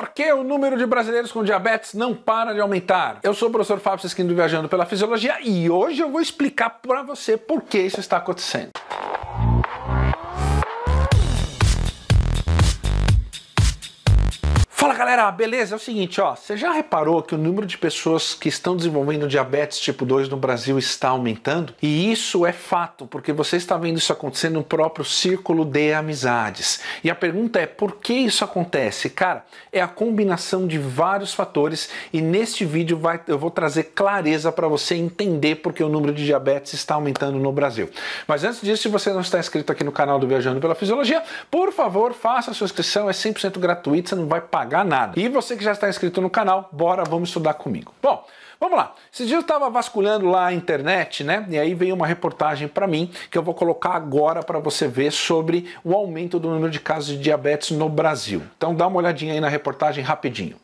Por que o número de brasileiros com diabetes não para de aumentar? Eu sou o professor Fábio Sesquim do Viajando pela Fisiologia e hoje eu vou explicar para você por que isso está acontecendo. Fala galera, beleza? É o seguinte, ó, você já reparou que o número de pessoas que estão desenvolvendo diabetes tipo 2 no Brasil está aumentando? E isso é fato, porque você está vendo isso acontecer no próprio círculo de amizades. E a pergunta é por que isso acontece? Cara, é a combinação de vários fatores e neste vídeo vai, eu vou trazer clareza para você entender por que o número de diabetes está aumentando no Brasil. Mas antes disso, se você não está inscrito aqui no canal do Viajando pela Fisiologia, por favor, faça a sua inscrição, é 100% gratuito, você não vai pagar pagar nada. E você que já está inscrito no canal, bora, vamos estudar comigo. Bom, vamos lá. Esses dias eu estava vasculhando lá a internet, né? E aí veio uma reportagem para mim que eu vou colocar agora para você ver sobre o aumento do número de casos de diabetes no Brasil. Então dá uma olhadinha aí na reportagem rapidinho.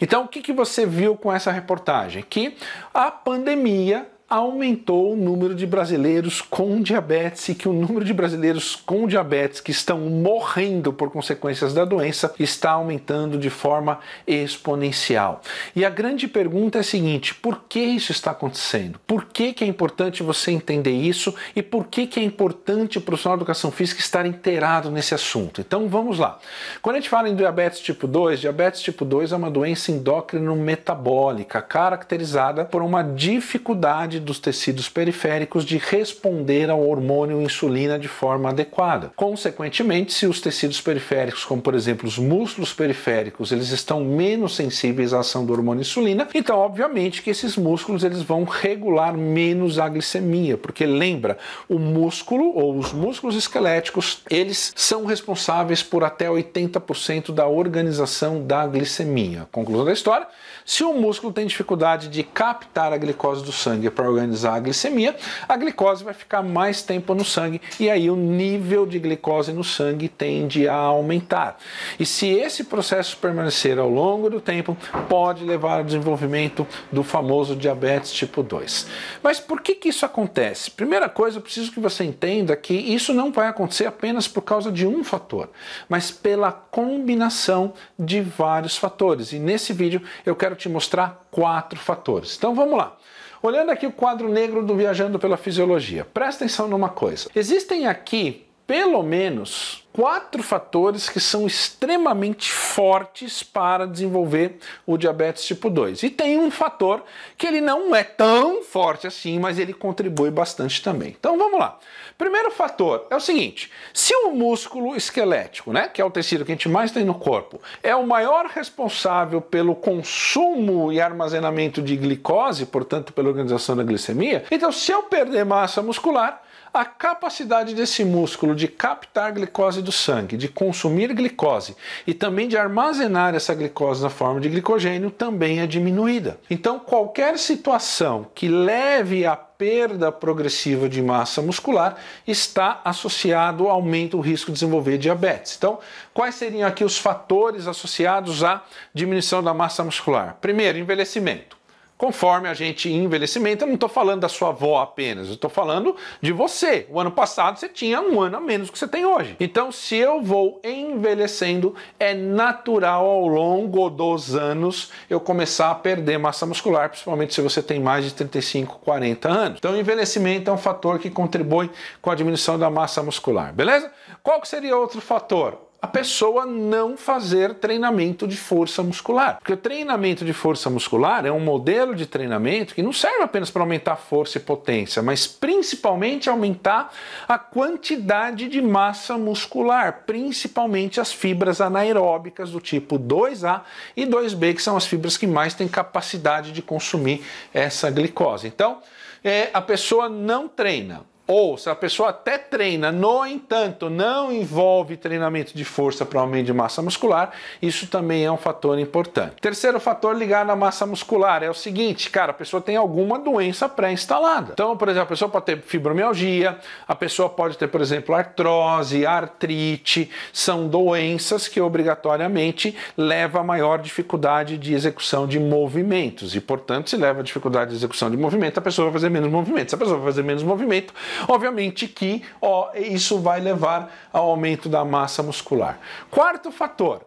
Então, o que, que você viu com essa reportagem? Que a pandemia aumentou o número de brasileiros com diabetes e que o número de brasileiros com diabetes que estão morrendo por consequências da doença está aumentando de forma exponencial. E a grande pergunta é a seguinte: por que isso está acontecendo? Por que, que é importante você entender isso e por que, que é importante o profissional de educação física estar inteirado nesse assunto? Então vamos lá. Quando a gente fala em diabetes tipo 2, diabetes tipo 2 é uma doença endócrino metabólica caracterizada por uma dificuldade dos tecidos periféricos de responder ao hormônio insulina de forma adequada. Consequentemente, se os tecidos periféricos, como por exemplo os músculos periféricos, eles estão menos sensíveis à ação do hormônio insulina, então obviamente que esses músculos eles vão regular menos a glicemia, porque lembra, o músculo ou os músculos esqueléticos, eles são responsáveis por até 80% da organização da glicemia. Conclusão da história, se o músculo tem dificuldade de captar a glicose do sangue para para organizar a glicemia, a glicose vai ficar mais tempo no sangue e aí o nível de glicose no sangue tende a aumentar. E se esse processo permanecer ao longo do tempo, pode levar ao desenvolvimento do famoso diabetes tipo 2. Mas por que, que isso acontece? Primeira coisa, eu preciso que você entenda que isso não vai acontecer apenas por causa de um fator, mas pela combinação de vários fatores. E nesse vídeo eu quero te mostrar quatro fatores. Então vamos lá. Olhando aqui o quadro negro do Viajando pela Fisiologia, presta atenção numa coisa. Existem aqui pelo menos quatro fatores que são extremamente fortes para desenvolver o diabetes tipo 2. E tem um fator que ele não é tão forte assim, mas ele contribui bastante também. Então vamos lá. Primeiro fator é o seguinte: se o músculo esquelético, né, que é o tecido que a gente mais tem no corpo, é o maior responsável pelo consumo e armazenamento de glicose, portanto, pela organização da glicemia, então se eu perder massa muscular, a capacidade desse músculo de captar glicose do sangue, de consumir glicose e também de armazenar essa glicose na forma de glicogênio também é diminuída. Então, qualquer situação que leve a perda progressiva de massa muscular está associado ao aumento do risco de desenvolver diabetes. Então, quais seriam aqui os fatores associados à diminuição da massa muscular? Primeiro, envelhecimento conforme a gente envelhecimento. Eu não estou falando da sua avó apenas, eu estou falando de você. O ano passado você tinha um ano a menos que você tem hoje. Então, se eu vou envelhecendo, é natural ao longo dos anos eu começar a perder massa muscular, principalmente se você tem mais de 35, 40 anos. Então, envelhecimento é um fator que contribui com a diminuição da massa muscular, beleza? Qual que seria outro fator? a pessoa não fazer treinamento de força muscular. Porque o treinamento de força muscular é um modelo de treinamento que não serve apenas para aumentar força e potência, mas principalmente aumentar a quantidade de massa muscular, principalmente as fibras anaeróbicas do tipo 2A e 2B, que são as fibras que mais têm capacidade de consumir essa glicose. Então, é, a pessoa não treina, ou se a pessoa até treina, no entanto, não envolve treinamento de força para aumento de massa muscular, isso também é um fator importante. Terceiro fator ligado à massa muscular é o seguinte, cara, a pessoa tem alguma doença pré-instalada. Então, por exemplo, a pessoa pode ter fibromialgia, a pessoa pode ter, por exemplo, artrose, artrite, são doenças que obrigatoriamente levam a maior dificuldade de execução de movimentos. E, portanto, se leva a dificuldade de execução de movimento, a pessoa vai fazer menos movimento. Se a pessoa vai fazer menos movimento, Obviamente que ó, isso vai levar ao aumento da massa muscular. Quarto fator.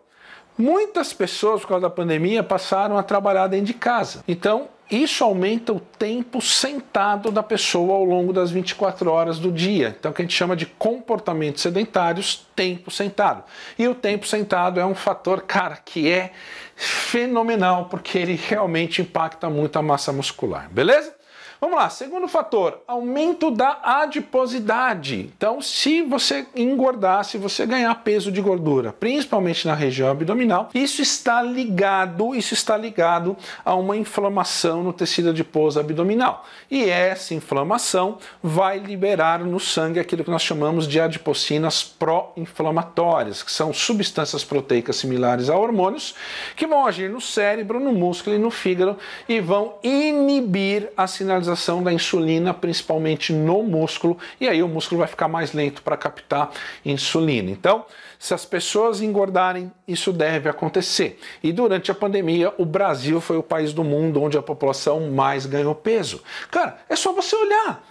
Muitas pessoas, por causa da pandemia, passaram a trabalhar dentro de casa. Então, isso aumenta o tempo sentado da pessoa ao longo das 24 horas do dia. Então, o que a gente chama de comportamentos sedentários, tempo sentado. E o tempo sentado é um fator, cara, que é fenomenal, porque ele realmente impacta muito a massa muscular, beleza? Vamos lá, segundo fator, aumento da adiposidade. Então, se você engordar, se você ganhar peso de gordura, principalmente na região abdominal, isso está ligado, isso está ligado a uma inflamação no tecido adiposo abdominal. E essa inflamação vai liberar no sangue aquilo que nós chamamos de adipocinas pró-inflamatórias, que são substâncias proteicas similares a hormônios que vão agir no cérebro, no músculo e no fígado e vão inibir a sinalização da insulina, principalmente no músculo, e aí o músculo vai ficar mais lento para captar insulina. Então, se as pessoas engordarem, isso deve acontecer. E durante a pandemia, o Brasil foi o país do mundo onde a população mais ganhou peso. Cara, é só você olhar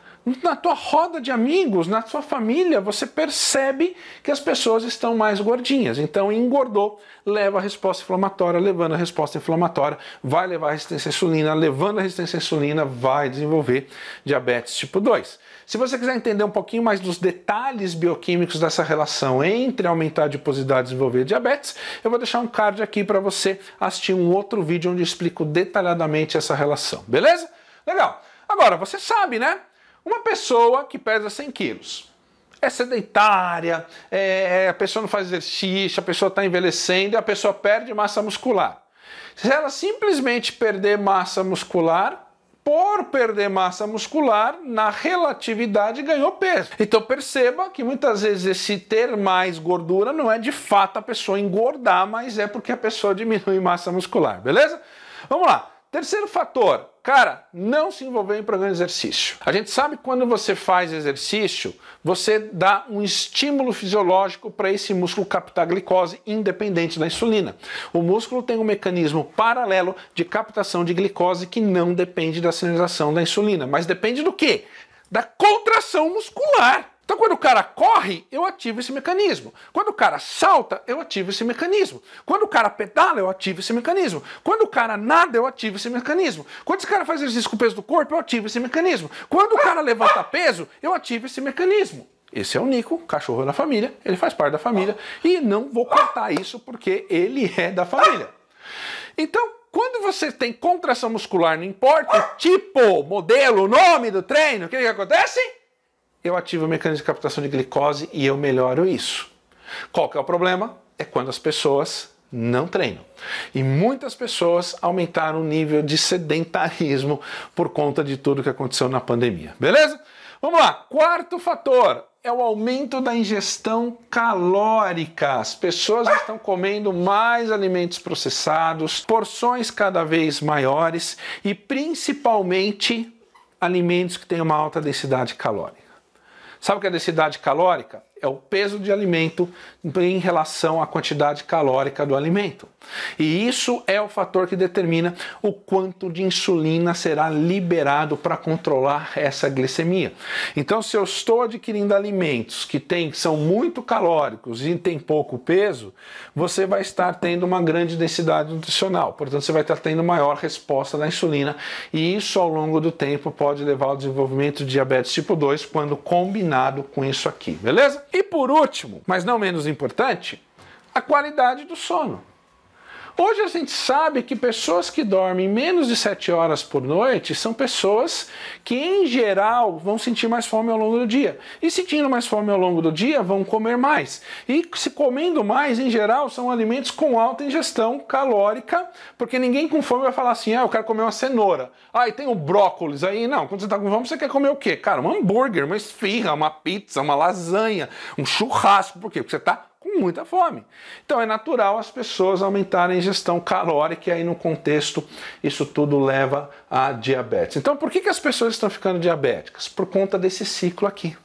na tua roda de amigos, na tua família, você percebe que as pessoas estão mais gordinhas. Então, engordou, leva a resposta inflamatória, levando a resposta inflamatória, vai levar a resistência à insulina, levando a resistência à insulina, vai desenvolver diabetes tipo 2. Se você quiser entender um pouquinho mais dos detalhes bioquímicos dessa relação entre aumentar a adiposidade e desenvolver diabetes, eu vou deixar um card aqui para você assistir um outro vídeo onde eu explico detalhadamente essa relação, beleza? Legal! Agora, você sabe, né? Uma pessoa que pesa 100 quilos é sedentária, é, é, a pessoa não faz exercício, a pessoa está envelhecendo e a pessoa perde massa muscular. Se ela simplesmente perder massa muscular, por perder massa muscular, na relatividade ganhou peso. Então perceba que muitas vezes esse ter mais gordura não é de fato a pessoa engordar, mas é porque a pessoa diminui massa muscular, beleza? Vamos lá. Terceiro fator, Cara, não se envolver em programa de exercício. A gente sabe que quando você faz exercício, você dá um estímulo fisiológico para esse músculo captar glicose independente da insulina. O músculo tem um mecanismo paralelo de captação de glicose que não depende da sinalização da insulina, mas depende do quê? Da contração muscular. Então, quando o cara corre, eu ativo esse mecanismo. Quando o cara salta, eu ativo esse mecanismo. Quando o cara pedala, eu ativo esse mecanismo. Quando o cara nada, eu ativo esse mecanismo. Quando esse cara faz exercício com o peso do corpo, eu ativo esse mecanismo. Quando o cara levanta peso, eu ativo esse mecanismo. Esse é o Nico, cachorro da família, ele faz parte da família e não vou cortar isso porque ele é da família. Então, quando você tem contração muscular, não importa o tipo, modelo, nome do treino, o que, que acontece? eu ativo o mecanismo de captação de glicose e eu melhoro isso. Qual que é o problema? É quando as pessoas não treinam. E muitas pessoas aumentaram o nível de sedentarismo por conta de tudo que aconteceu na pandemia. Beleza? Vamos lá. Quarto fator é o aumento da ingestão calórica. As pessoas estão comendo mais alimentos processados, porções cada vez maiores e principalmente alimentos que têm uma alta densidade calórica. Sabe o que é densidade calórica? é o peso de alimento em relação à quantidade calórica do alimento. E isso é o fator que determina o quanto de insulina será liberado para controlar essa glicemia. Então, se eu estou adquirindo alimentos que tem, são muito calóricos e tem pouco peso, você vai estar tendo uma grande densidade nutricional. Portanto, você vai estar tendo maior resposta da insulina e isso ao longo do tempo pode levar ao desenvolvimento de diabetes tipo 2 quando combinado com isso aqui, beleza? E por último, mas não menos importante, a qualidade do sono. Hoje a gente sabe que pessoas que dormem menos de 7 horas por noite são pessoas que, em geral, vão sentir mais fome ao longo do dia. E sentindo mais fome ao longo do dia, vão comer mais. E se comendo mais, em geral, são alimentos com alta ingestão calórica, porque ninguém com fome vai falar assim: ah, eu quero comer uma cenoura. Ah, e tem o brócolis aí. Não, quando você está com fome, você quer comer o quê? Cara, um hambúrguer, uma esfirra, uma pizza, uma lasanha, um churrasco. Por quê? Porque você está muita fome. Então é natural as pessoas aumentarem a ingestão calórica e aí no contexto isso tudo leva a diabetes. Então por que, que as pessoas estão ficando diabéticas? Por conta desse ciclo aqui.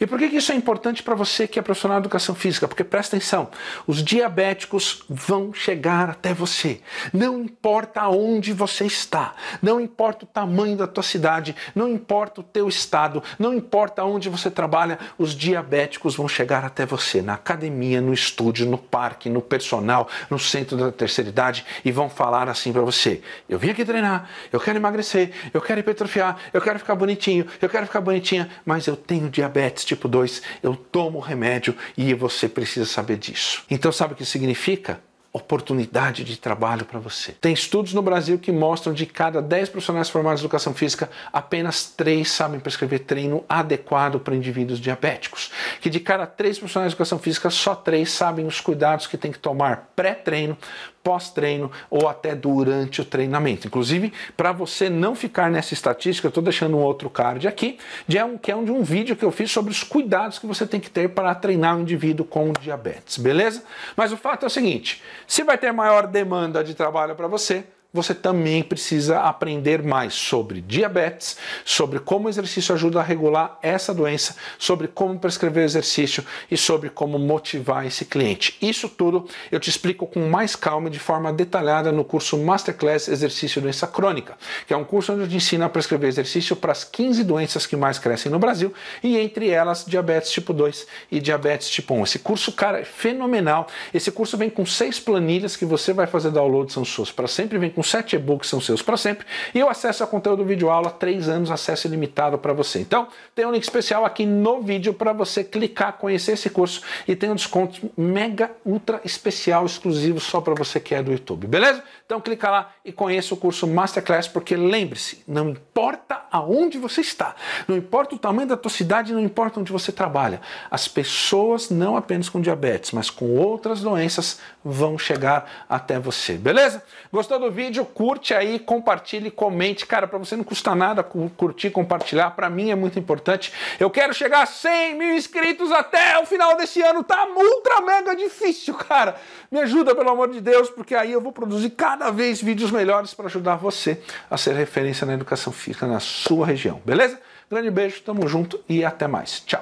E por que, isso é importante para você que é profissional de educação física? Porque presta atenção, os diabéticos vão chegar até você. Não importa onde você está, não importa o tamanho da tua cidade, não importa o teu estado, não importa onde você trabalha, os diabéticos vão chegar até você na academia, no estúdio, no parque, no personal, no centro da terceira idade e vão falar assim para você: "Eu vim aqui treinar, eu quero emagrecer, eu quero hipertrofiar, eu quero ficar bonitinho, eu quero ficar bonitinha, mas eu tenho diabetes diabetes tipo 2, eu tomo remédio e você precisa saber disso. Então, sabe o que significa? oportunidade de trabalho para você. Tem estudos no Brasil que mostram de cada 10 profissionais formados em educação física, apenas 3 sabem prescrever treino adequado para indivíduos diabéticos. Que de cada 3 profissionais de educação física, só 3 sabem os cuidados que tem que tomar pré-treino pós-treino ou até durante o treinamento. Inclusive, para você não ficar nessa estatística, eu estou deixando um outro card aqui, de é um, que é um de um vídeo que eu fiz sobre os cuidados que você tem que ter para treinar um indivíduo com diabetes, beleza? Mas o fato é o seguinte: se vai ter maior demanda de trabalho para você, você também precisa aprender mais sobre diabetes, sobre como o exercício ajuda a regular essa doença, sobre como prescrever exercício e sobre como motivar esse cliente. Isso tudo eu te explico com mais calma e de forma detalhada no curso Masterclass Exercício e Doença Crônica, que é um curso onde eu te ensino a prescrever exercício para as 15 doenças que mais crescem no Brasil e entre elas diabetes tipo 2 e diabetes tipo 1. Esse curso, cara, é fenomenal. Esse curso vem com seis planilhas que você vai fazer download, são suas, para sempre vem com os sete e-books são seus para sempre e o acesso a conteúdo vídeo aula, três anos, acesso ilimitado para você. Então, tem um link especial aqui no vídeo para você clicar, conhecer esse curso e tem um desconto mega, ultra especial, exclusivo só para você que é do YouTube, beleza? Então, clica lá e conheça o curso Masterclass, porque lembre-se, não importa aonde você está, não importa o tamanho da tua cidade, não importa onde você trabalha, as pessoas, não apenas com diabetes, mas com outras doenças, vão chegar até você, beleza? Gostou do vídeo? vídeo, curte aí, compartilhe, comente. Cara, para você não custa nada curtir, compartilhar. Para mim é muito importante. Eu quero chegar a 100 mil inscritos até o final desse ano. Tá ultra mega difícil, cara. Me ajuda, pelo amor de Deus, porque aí eu vou produzir cada vez vídeos melhores para ajudar você a ser referência na educação física na sua região. Beleza? Grande beijo, tamo junto e até mais. Tchau.